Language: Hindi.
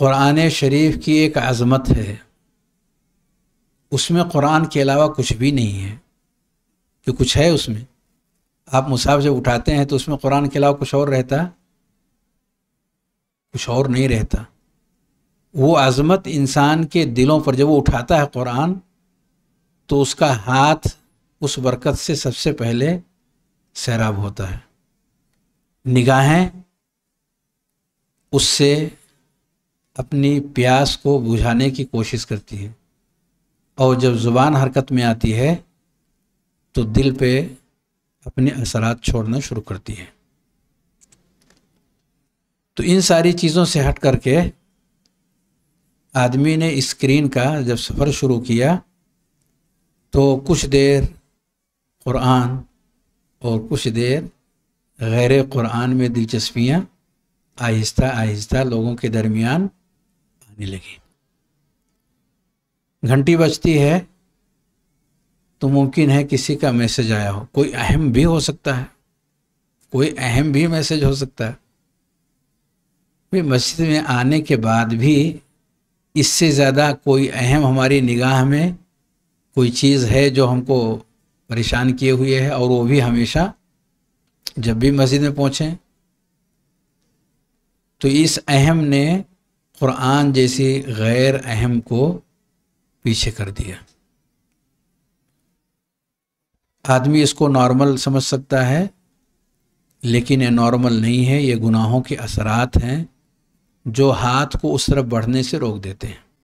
क़ुरान शरीफ की एक आजमत है उसमें क़ुरान के अलावा कुछ भी नहीं है कि कुछ है उसमें आप मुसाफ जब उठाते हैं तो उसमें क़ुरान के अलावा कुछ और रहता है कुछ और नहीं रहता वो आज़मत इंसान के दिलों पर जब वो उठाता है क़ुरान तो उसका हाथ उस बरकत से सबसे पहले सैराब होता है निगाहें उससे अपनी प्यास को बुझाने की कोशिश करती है और जब ज़ुबान हरकत में आती है तो दिल पे अपने असरात छोड़ना शुरू करती है तो इन सारी चीज़ों से हट करके आदमी ने स्क्रीन का जब सफ़र शुरू किया तो कुछ देर क़ुरान और कुछ देर गैर क़ुरान में दिलचस्पियाँ आहिस्ता आहिस्ता लोगों के दरमियान मिलेगी घंटी बजती है तो मुमकिन है किसी का मैसेज आया हो कोई अहम भी हो सकता है कोई अहम भी मैसेज हो सकता है भी मस्जिद में आने के बाद भी इससे ज़्यादा कोई अहम हमारी निगाह में कोई चीज़ है जो हमको परेशान किए हुए है और वो भी हमेशा जब भी मस्जिद में पहुँचें तो इस अहम ने क़ुरान जैसे गैर अहम को पीछे कर दिया आदमी इसको नॉर्मल समझ सकता है लेकिन ये नॉर्मल नहीं है ये गुनाहों के असरात हैं जो हाथ को उस तरफ बढ़ने से रोक देते हैं